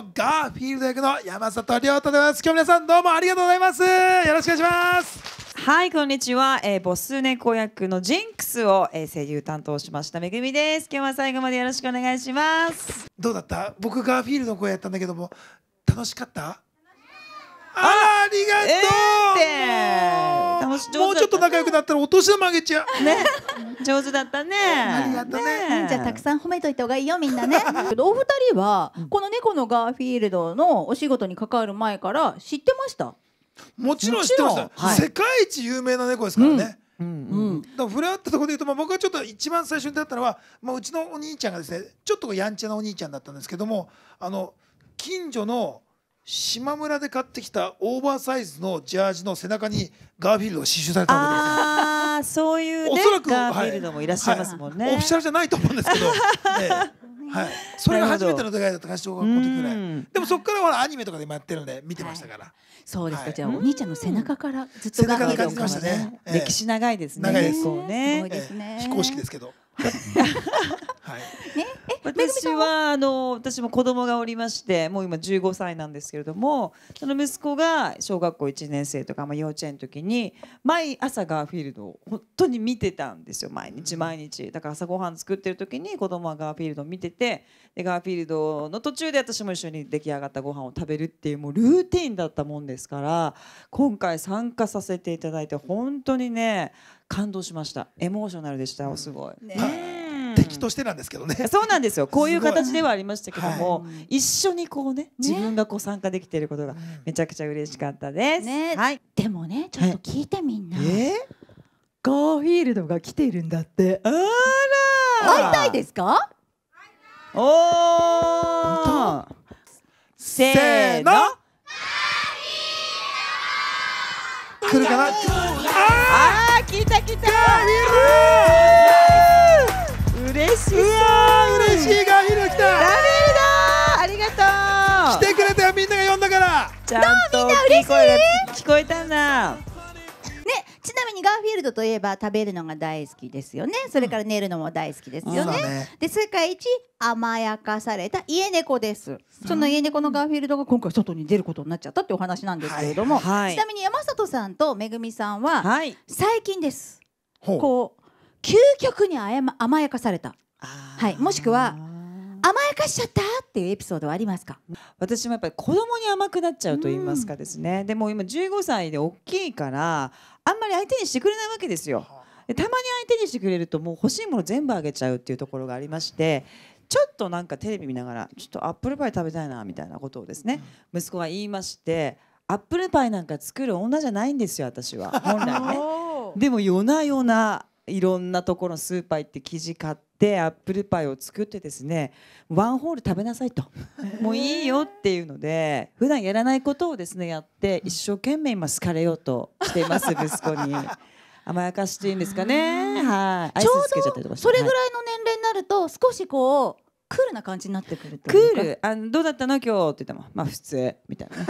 もガーフィールド役の山里亮太でございます。今日皆さんどうもありがとうございます。よろしくお願いします。はい、こんにちは、えー、ボス猫役のジンクスを、えー、声優担当しましためぐみです。今日は最後までよろしくお願いします。どうだった？僕ガーフィールドの声やったんだけども楽しかった？あありがとう。えー、もうちょっと仲良くなったらお年玉あげちゃう。ね、上手だったね。ありがとうね。ねねじゃたくさん褒めといた方がいいよみんなねお二人はこの猫のガーフィールドのお仕事に関わる前から知ってましたもちろん知ってました、はい、世界一有名な猫ですからね、うんうんうん、触れ合ったところで言うと、まあ、僕はちょっと一番最初に出会ったのは、まあ、うちのお兄ちゃんがですねちょっとやんちゃなお兄ちゃんだったんですけどもあの近所の島村で買ってきたオーバーサイズのジャージの背中にガーフィールドが刺繍されたわけです。そういうおそらくガーフィールドもいらっしゃいますもんね、オフィシャルじゃないと思うんですけど、はい、それが初めての出会いだったか小学校の時ぐらいでもそこからほらアニメとかでもやってるんで見てましたから、そうですか、じゃあお兄ちゃんの背中からずっと背中で感じましたね、歴史長いですね長いですねすごいですね、非公式ですけどはい、私はあの私も子供がおりましてもう今15歳なんですけれどもその息子が小学校1年生とか、まあ、幼稚園の時に毎朝ガーフィールドを本当に見てたんですよ毎日毎日だから朝ごはん作ってる時に子供はガーフィールドを見ててでガーフィールドの途中で私も一緒に出来上がったご飯を食べるっていうもうルーティンだったもんですから今回参加させていただいて本当にね感動しましたエモーショナルでしたすごい。敵としてなんですけどね。そうなんですよ。こういう形ではありましたけども、はい、一緒にこうね、自分がこう参加できていることがめちゃくちゃ嬉しかったです。ね、はい。でもね、ちょっと聞いてみんな。はえー、ガーフィールドが来ているんだって。あら。会いたいですか？おお。せーの。来るかな？ああ。来た来た嬉しいうわ嬉しいガール来たガルありがとう来てくれたよみんなが呼んだからちゃんと大きい声が聞こえたんだフィールドといえば食べるのが大好きですよねそれから寝るのも大好きですよねうんで世界一甘やかされた家猫ですその家猫のガーフィールドが今回外に出ることになっちゃったってお話なんですけれども、はいはい、ちなみに山里さんとめぐみさんは最近です、はい、こう究極に甘やかされたはい、もしくは甘やかしちゃったっていうエピソードはありますか私もやっぱり子供に甘くなっちゃうと言いますかですね、うん、でも今15歳で大きいからあんまり相手にしてくれないわけですよでたまに相手にしてくれるともう欲しいもの全部あげちゃうっていうところがありましてちょっとなんかテレビ見ながらちょっとアップルパイ食べたいなみたいなことをですね、息子は言いましてアップルパイなんか作る女じゃないんですよ私は本来ね。でも夜な夜ないろんなところのスーパー行って生地買ってアップルパイを作ってですねワンホール食べなさいと もういいよっていうので普段やらないことをですねやって一生懸命今好かれようとしています 息子に。甘やかしていいんですかね。はい。ちょうどそれぐらいの年齢になると少しこクールな感じになってくるクールあのどうだったの今日って言ってもまあ普通みたいな、ね、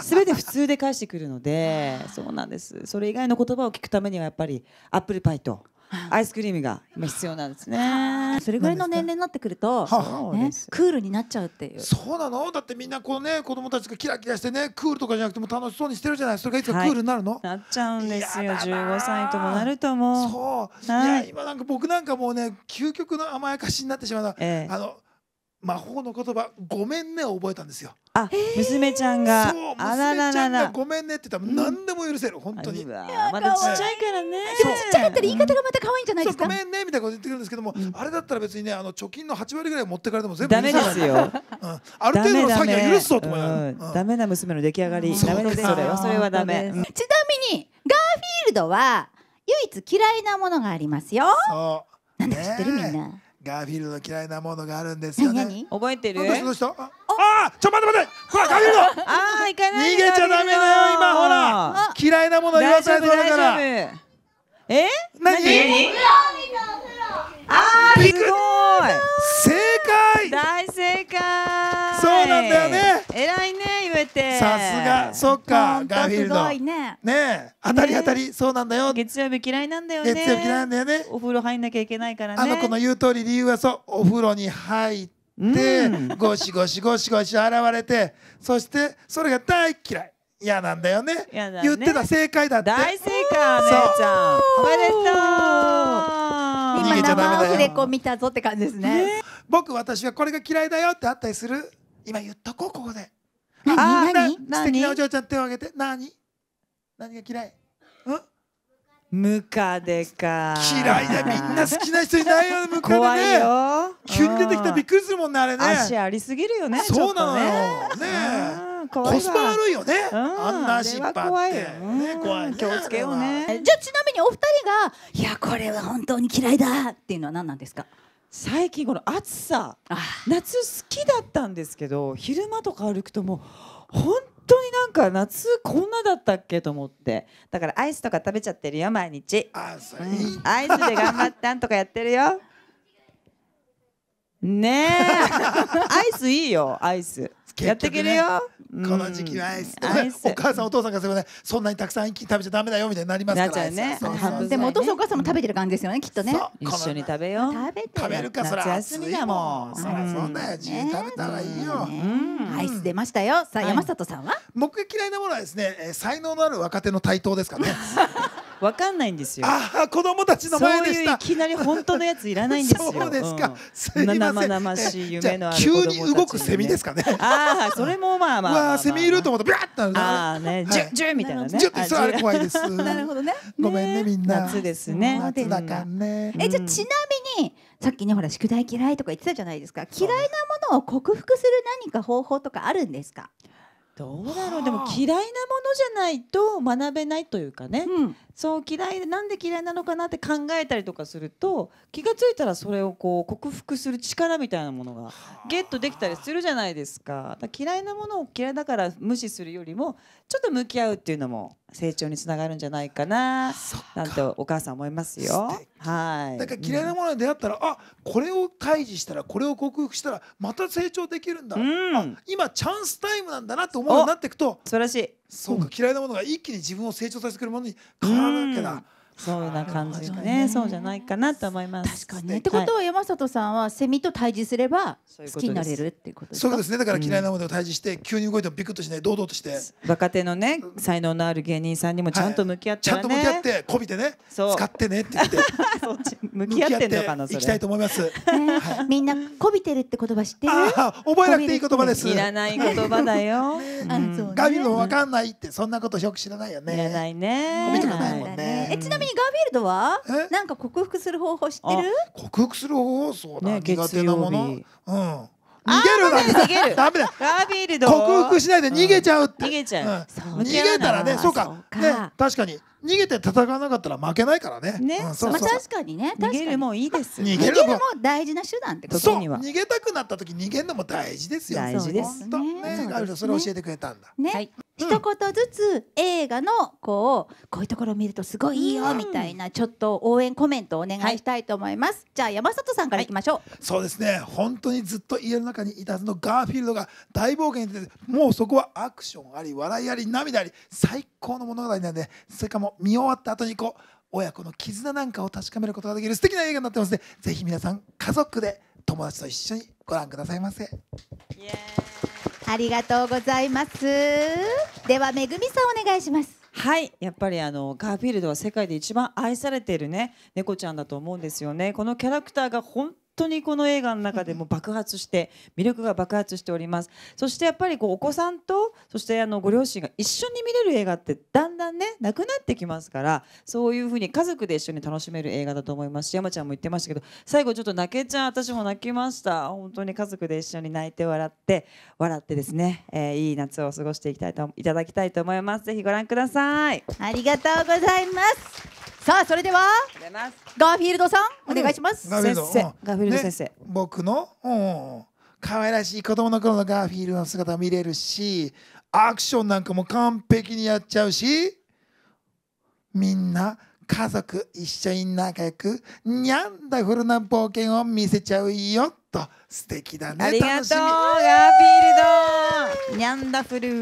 全て普通で返してくるのでそうなんですそれ以外の言葉を聞くためにはやっぱりアップルパイと アイスクリームが今必要なんですね。それぐらいの年齢になってくると、ね、クールになっちゃうっていう。そうなの？だってみんなこうね子供たちがキラキラしてねクールとかじゃなくても楽しそうにしてるじゃない。それがいつかクールになるの？はい、なっちゃうんですよ。十五歳ともなるともそう。はい、いや今なんか僕なんかもうね究極の甘やかしになってしまうの。ええ、あの魔法の言葉ごめんね覚えたんですよ。あ、娘ちゃんが。あらららら。ごめんねって言ったら、何でも許せる、本当に。まだちっちゃいからね。でもちっちゃかったら、言い方がまた可愛いんじゃないですか。ごめんねみたいなこと言ってくるんですけども、あれだったら、別にね、あの貯金の八割ぐらい持ってかれても、全部。ダメですよ。ある程度の詐欺は許すぞと思す。ダメな娘の出来上がり。ダメです。それは、それはダメ。ちなみに、ガーフィールドは。唯一嫌いなものがありますよ。なんだ知ってる、みんな。ガーフィールド嫌いなものがあるんですよね。覚えてる。あちょ待って待ってほらガ髪のあ行かない逃げちゃダメだよ今ほら嫌いなもの言わされそうだからえ何何あーすごい正解大正解そうなんだよね偉いね言えてさすがそっかガーフィールドねね当たり当たりそうなんだよ月曜日嫌いなんだよね月曜日嫌いなんだよねお風呂入んなきゃいけないからねあの子の言う通り理由はそうお風呂に入って、ゴシゴシゴシゴシ現れてそしてそれが大嫌い嫌なんだよね、ね、言ってた正解だって大正解お姉ちゃんおめでとう今生アフレコ見たぞって感じですね、ね、僕私はこれが嫌いだよってあったりする今言っとこうここでああ素敵なお嬢ちゃん手を挙げて何何が嫌いうんムカデか嫌いだみんな好きな人いないよねムカデね怖いよ急に出てきたらびっくりするもんねあれね足ありすぎるよねそうなのよねコスパ悪いよね、あんな足引っ張って怖い気をつけようねじゃあちなみにお二人がいやこれは本当に嫌いだっていうのは何なんですか最近この暑さ夏好きだったんですけど昼間とか歩くともう本当になんか夏こんなだったっけと思ってだからアイスとか食べちゃってるよ毎日あそれ、うん、アイスで頑張ってなんとかやってるよねえ アイスいいよアイスね、やっていけるよ、この時期はアイス,、お母さんお父さんがすごいねそんなにたくさん一気に食べちゃダメだよみたいになりますからねでもお父さんお母さんも食べてる感じですよねきっとね一緒に食べよう食べ食べるかそら夏休みだもんそりそうだよ自由食べたらいいよ、うアイス出ましたよさあ、山里さんは僕が嫌いなものはですねえ才能のある若手の台頭ですかね わかんないんですよ。ああ、子供たちの前でいきなり本当のやついらないんですよ。そうですか。うん、生々しい夢のある急に動くセミですかね。ああそれもまあまあ。わあセミいると思ったビャッと。ああねジュジュみたいなね。ジュってそれ怖いです。なるほどね。ごめんねみんな。夏ですね。夏だかね。えじゃちなみに。さっきねほら宿題嫌いとか言ってたじゃないですか嫌いなものを克服する何か方法とかあるんですかどうだろうでも嫌いなものじゃないと学べないというかね、うん、そう嫌いなんで嫌いなのかなって考えたりとかすると気が付いたらそれをこう克服する力みたいなものがゲットできたりするじゃないですか嫌いなものを嫌いだから無視するよりもちょっと向き合うっていうのも成長につながるんじゃないかななんてお母さん思いますよ。はい、だから嫌いなものに出会ったら、うん、あこれを開示したらこれを克服したらまた成長できるんだ、うん、今チャンスタイムなんだなって思うようになっていくと素晴らしいそうか、嫌いなものが一気に自分を成長させてくれるものに変わらなきゃな。そうな感じがねそうじゃないかなと思います確かに、ね、ってことは山里さんはセミと対峙すれば好きになれるっていうことですかそうですねだから嫌いなものを対峙して急に動いてもビクッとしない堂々として若手のね才能のある芸人さんにもちゃんと向き合って、ねはい、ちゃんと向き合ってこびてね使ってねって言って 向き合ってんのかなそれいきたいと思います、はい、みんなこびてるって言葉知ってる覚えなくていい言葉ですいらない言葉だよ、うん、ガビもわかんないってそんなことよく知らないよねいらないねこびとかないもんね、えちなみにみにガーフィールドはなんか克服する方法知ってる克服する方法そうだ、ね、苦手なものうん逃げるだ逃げダメだガービールド克服しないで逃げちゃうって逃げちゃう逃げたらねそうかね確かに逃げて戦わなかったら負けないからね。ね、まあ確かにね、逃げるもいいです。逃げるも大事な手段ってことには。逃げたくなった時逃げるのも大事ですよ。大事ですね。ね、それ教えてくれたんだ。ね。一言ずつ映画のこうこういうところを見るとすごいいいよみたいなちょっと応援コメントをお願いしたいと思います、はい、じゃあ山里さんからいきましょう、はい、そうですね本当にずっと家の中にいたはずのガーフィールドが大冒険に出てもうそこはアクションあり笑いあり涙あり最高の物語なんでそれかも見終わった後にこう親子の絆なんかを確かめることができる素敵な映画になってますの、ね、でぜひ皆さん家族で友達と一緒にご覧くださいませ。イエーありがとうございます。では、めぐみさんお願いします。はい、やっぱりあのガーフィールドは世界で一番愛されているね猫ちゃんだと思うんですよね。このキャラクターが本当にこの映画の中でも爆発して魅力が爆発しておりますそしてやっぱりこうお子さんとそしてあのご両親が一緒に見れる映画ってだんだんねなくなってきますからそういうふうに家族で一緒に楽しめる映画だと思いますし山ちゃんも言ってましたけど最後ちょっと泣けちゃう私も泣きました本当に家族で一緒に泣いて笑って笑ってですね、えー、いい夏を過ごしていきたいといただきたいと思いますぜひご覧くださいありがとうございますさあそれではガーフィールドさんお願いします、うん、先生、ガーフィールド先生、ね、僕の、うん可愛らしい子供の頃のガーフィールドの姿見れるしアクションなんかも完璧にやっちゃうしみんな家族一緒に仲良くにゃんだフルな冒険を見せちゃうよと素敵だねありがとうガーフィールドにゃんだフル